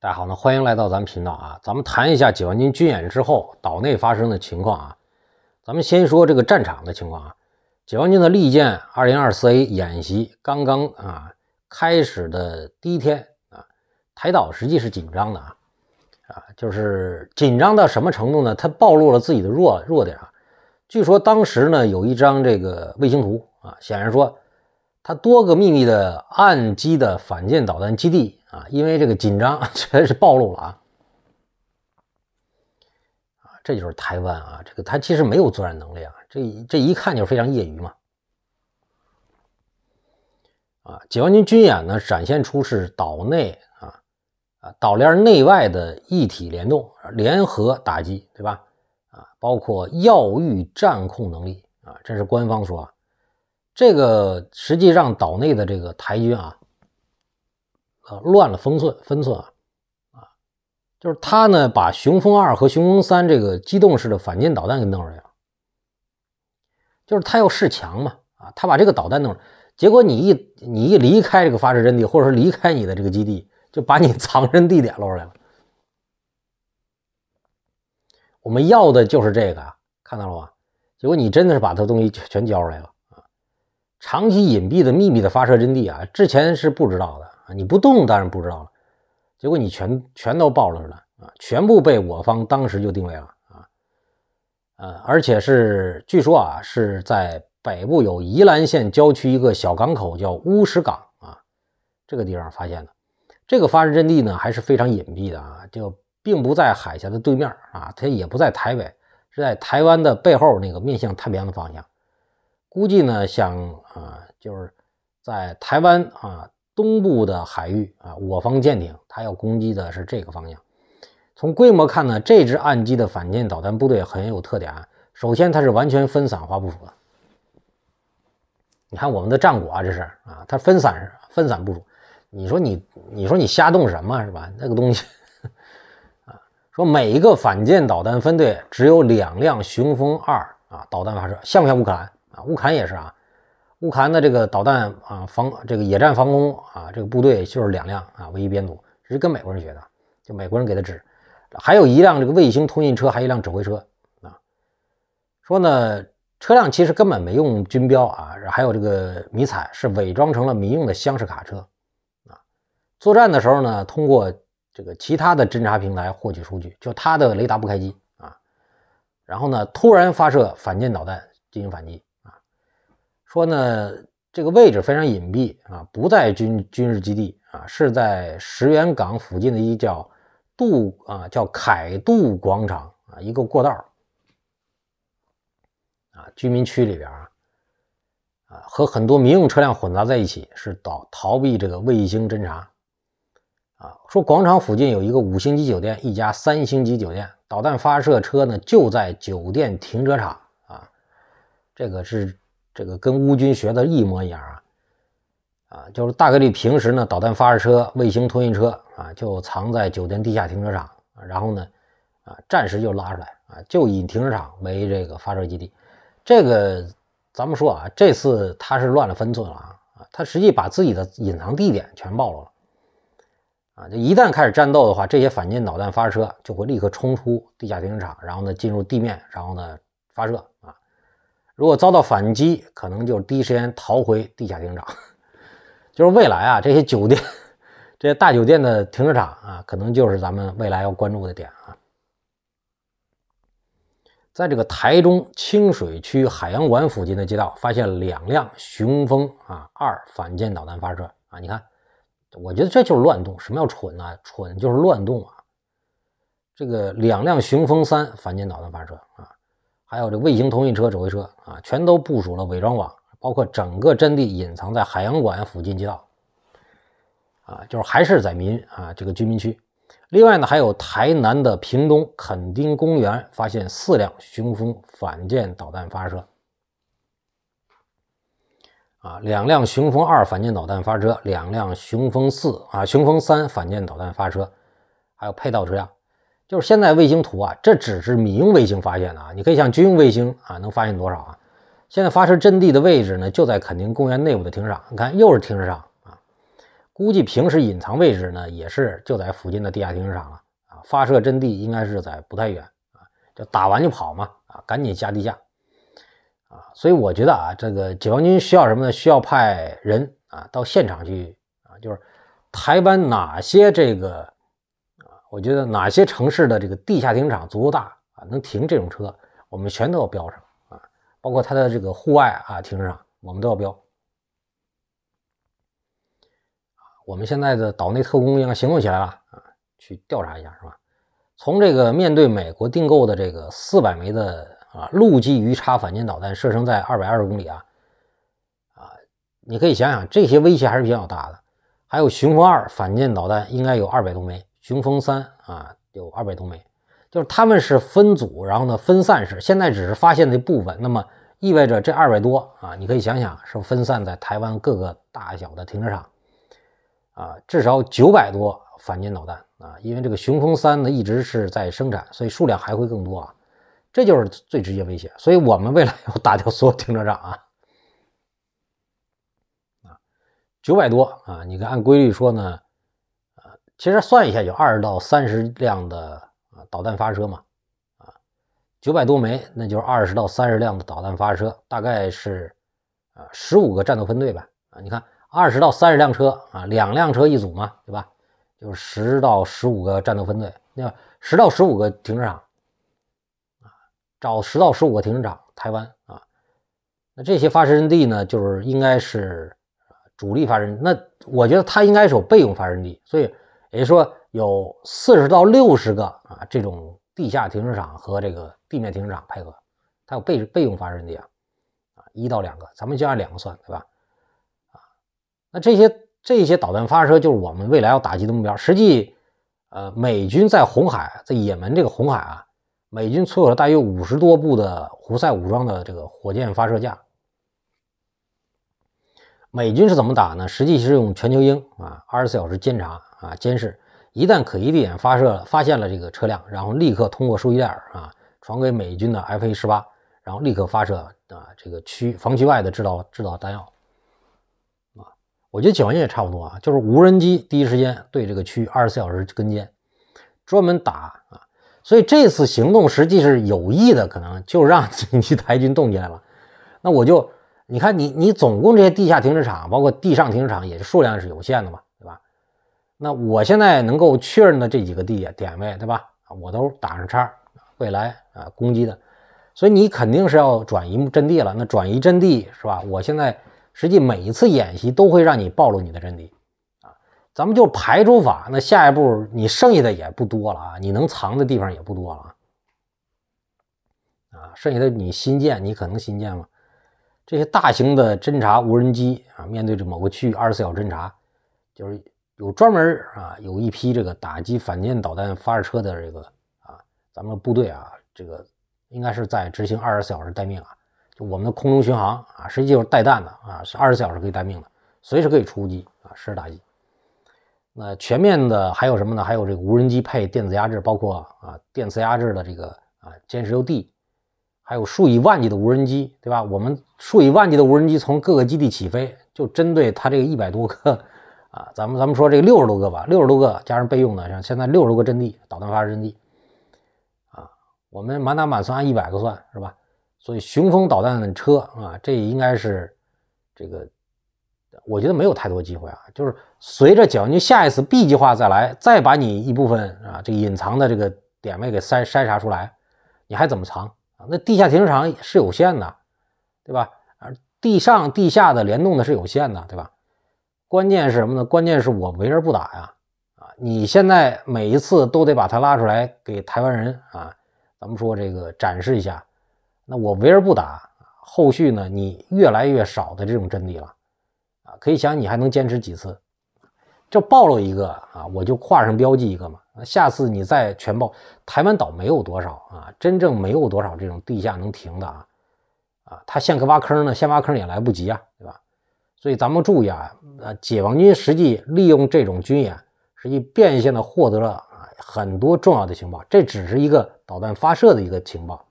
大家好，呢，欢迎来到咱们频道啊，咱们谈一下解放军军演之后岛内发生的情况啊。咱们先说这个战场的情况啊，解放军的利剑二零二四 A 演习刚刚啊开始的第一天啊，台岛实际是紧张的啊啊，就是紧张到什么程度呢？它暴露了自己的弱弱点啊。据说当时呢有一张这个卫星图啊，显然说。它多个秘密的岸基的反舰导弹基地啊，因为这个紧张，全 是暴露了啊！啊，这就是台湾啊，这个它其实没有作战能力啊，这这一看就非常业余嘛！啊，解放军军演呢，展现出是岛内啊啊，岛链内外的一体联动、联合打击，对吧？啊，包括要域战控能力啊，这是官方说啊。这个实际上岛内的这个台军啊，呃，乱了分寸，分寸啊，啊，就是他呢把雄风二和雄风三这个机动式的反舰导弹给弄出来了，就是他要试强嘛，啊，他把这个导弹弄，结果你一你一离开这个发射阵地，或者说离开你的这个基地，就把你藏身地点露出来了。我们要的就是这个啊，看到了吧？结果你真的是把他东西全交出来了。长期隐蔽的、秘密的发射阵地啊，之前是不知道的啊。你不动，当然不知道了。结果你全全都暴露了啊，全部被我方当时就定位了啊。呃，而且是据说啊，是在北部有宜兰县郊区一个小港口，叫乌石港啊，这个地方发现的。这个发射阵地呢，还是非常隐蔽的啊，就并不在海峡的对面啊，它也不在台北，是在台湾的背后那个面向太平洋的方向。估计呢，像啊，就是在台湾啊东部的海域啊，我方舰艇它要攻击的是这个方向。从规模看呢，这支岸基的反舰导弹部队很有特点啊。首先，它是完全分散化部署。的。你看我们的战果啊，这是啊，它分散分散部署。你说你你说你瞎动什么是吧？那个东西啊，说每一个反舰导弹分队只有两辆雄风二啊导弹发射，像不像乌克兰？乌克兰也是啊，乌克兰的这个导弹啊防这个野战防空啊，这个部队就是两辆啊，唯一编组，这是跟美国人学的，就美国人给他指，还有一辆这个卫星通信车，还有一辆指挥车啊。说呢，车辆其实根本没用军标啊，还有这个迷彩是伪装成了民用的厢式卡车啊。作战的时候呢，通过这个其他的侦察平台获取数据，就它的雷达不开机啊，然后呢，突然发射反舰导弹进行反击。说呢，这个位置非常隐蔽啊，不在军军事基地啊，是在石原港附近的一叫渡啊，叫凯渡广场啊，一个过道啊，居民区里边啊，啊，和很多民用车辆混杂在一起，是逃逃避这个卫星侦察啊。说广场附近有一个五星级酒店，一家三星级酒店，导弹发射车呢就在酒店停车场啊，这个是。这个跟乌军学的一模一样啊，啊，就是大概率平时呢，导弹发射车、卫星托运车啊，就藏在酒店地下停车场，然后呢，啊，暂时就拉出来啊，就以停车场为这个发射基地。这个咱们说啊，这次他是乱了分寸了啊，他实际把自己的隐藏地点全暴露了啊。就一旦开始战斗的话，这些反舰导弹发射车就会立刻冲出地下停车场，然后呢，进入地面，然后呢，发射啊。如果遭到反击，可能就第一时间逃回地下停车场。就是未来啊，这些酒店、这些大酒店的停车场啊，可能就是咱们未来要关注的点啊。在这个台中清水区海洋馆附近的街道，发现两辆雄风啊二反舰导弹发射啊。你看，我觉得这就是乱动。什么叫蠢呢？蠢就是乱动啊。这个两辆雄风三反舰导弹发射啊。还有这卫星通讯车、指挥车啊，全都部署了伪装网，包括整个阵地隐藏在海洋馆附近街道啊，就是还是在民啊这个居民区。另外呢，还有台南的屏东垦丁公园发现四辆雄风反舰导弹发射车啊，两辆雄风二反舰导弹发射两辆雄风四啊雄风三反舰导弹发射还有配套车辆。就是现在卫星图啊，这只是民用卫星发现的啊。你可以像军用卫星啊，能发现多少啊？现在发射阵地的位置呢，就在垦丁公园内部的停车场。你看又是停车场啊，估计平时隐藏位置呢，也是就在附近的地下停车场了啊。发射阵地应该是在不太远啊，就打完就跑嘛啊，赶紧下地下啊。所以我觉得啊，这个解放军需要什么呢？需要派人啊到现场去啊，就是台湾哪些这个。我觉得哪些城市的这个地下停车场足够大啊，能停这种车，我们全都要标上啊。包括它的这个户外啊停车场，我们都要标。我们现在的岛内特工应该行动起来了啊，去调查一下是吧？从这个面对美国订购的这个四百枚的啊陆基鱼叉反舰导弹，射程在二百二十公里啊啊，你可以想想，这些威胁还是比较大的。还有雄风二反舰导弹，应该有二百多枚。雄风三啊，有二百多枚，就是他们是分组，然后呢分散式，现在只是发现的部分，那么意味着这二百多啊，你可以想想是不分散在台湾各个大小的停车场啊，至少九百多反舰导弹啊，因为这个雄风三呢一直是在生产，所以数量还会更多啊，这就是最直接威胁，所以我们未来要打掉所有停车场啊，啊，九百多啊，你看按规律说呢。其实算一下，有二十到三十辆的啊导弹发射嘛，啊九百多枚，那就是二十到三十辆的导弹发射车，大概是啊十五个战斗分队吧，啊你看二十到三十辆车啊两辆车一组嘛，对吧？就是十到十五个战斗分队，那十到十五个停车场，啊找十到十五个停车场，台湾啊，那这些发射阵地呢，就是应该是主力发射，那我觉得它应该是有备用发射地，所以。也就是说，有四十到六十个啊，这种地下停车场和这个地面停车场配合，它有备备用发射地啊，一到两个，咱们就按两个算，对吧？啊，那这些这些导弹发射车就是我们未来要打击的目标。实际，呃，美军在红海，在也门这个红海啊，美军出毁了大约五十多部的胡塞武装的这个火箭发射架。美军是怎么打呢？实际是用全球鹰啊，二十四小时监察啊，监视。一旦可疑地点发射发现了这个车辆，然后立刻通过数据链啊，传给美军的 F A 十八，然后立刻发射啊，这个区防区外的制导制导弹药。啊，我觉得解放军也差不多啊，就是无人机第一时间对这个区二十四小时跟监，专门打啊。所以这次行动实际是有意的，可能就让紧急台军动起来了。那我就。你看，你你总共这些地下停车场，包括地上停车场，也是数量是有限的嘛，对吧？那我现在能够确认的这几个地点位，对吧？我都打上叉，未来啊攻击的，所以你肯定是要转移阵地了。那转移阵地是吧？我现在实际每一次演习都会让你暴露你的阵地啊。咱们就排除法，那下一步你剩下的也不多了啊，你能藏的地方也不多了啊。啊，剩下的你新建，你可能新建了。这些大型的侦察无人机啊，面对着某个区域二十四小时侦察，就是有专门啊，有一批这个打击反舰导弹发射车的这个啊，咱们部队啊，这个应该是在执行二十四小时待命啊。就我们的空中巡航啊，实际就是带弹的啊，是二十四小时可以待命的，随时可以出击啊，实施打击。那全面的还有什么呢？还有这个无人机配电子压制，包括啊电磁压制的这个啊歼十六 D。还有数以万计的无人机，对吧？我们数以万计的无人机从各个基地起飞，就针对它这个一百多个啊，咱们咱们说这六十多个吧，六十多个加上备用的，像现在六十多个阵地、导弹发射阵地啊，我们满打满算按一百个算，是吧？所以雄风导弹的车啊，这应该是这个，我觉得没有太多机会啊。就是随着解放军下一次 B 计划再来，再把你一部分啊这个隐藏的这个点位给筛筛查出来，你还怎么藏？啊，那地下停车场是有限的，对吧？而地上地下的联动的是有限的，对吧？关键是什么呢？关键是我围而不打呀！啊，你现在每一次都得把它拉出来给台湾人啊，咱们说这个展示一下。那我围而不打，后续呢你越来越少的这种阵地了啊，可以想你还能坚持几次。就暴露一个啊，我就画上标记一个嘛。下次你再全报，台湾岛没有多少啊，真正没有多少这种地下能停的啊。啊，他现可挖坑呢，先挖坑也来不及啊，对吧？所以咱们注意啊，呃，解放军实际利用这种军演，实际变相的获得了啊很多重要的情报。这只是一个导弹发射的一个情报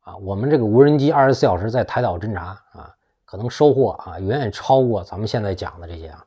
啊。我们这个无人机二十四小时在台岛侦察啊。可能收获啊，远远超过咱们现在讲的这些啊。